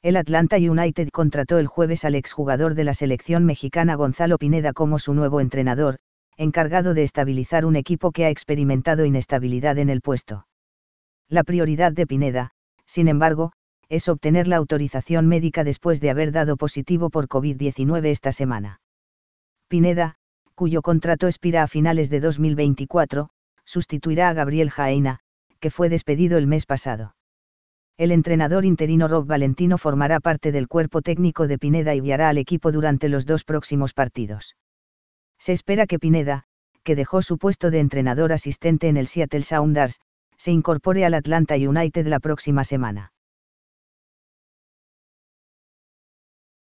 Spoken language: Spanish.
El Atlanta United contrató el jueves al exjugador de la selección mexicana Gonzalo Pineda como su nuevo entrenador, encargado de estabilizar un equipo que ha experimentado inestabilidad en el puesto. La prioridad de Pineda, sin embargo, es obtener la autorización médica después de haber dado positivo por COVID-19 esta semana. Pineda, cuyo contrato expira a finales de 2024, sustituirá a Gabriel Jaena, que fue despedido el mes pasado el entrenador interino Rob Valentino formará parte del cuerpo técnico de Pineda y guiará al equipo durante los dos próximos partidos. Se espera que Pineda, que dejó su puesto de entrenador asistente en el Seattle Sounders, se incorpore al Atlanta United la próxima semana.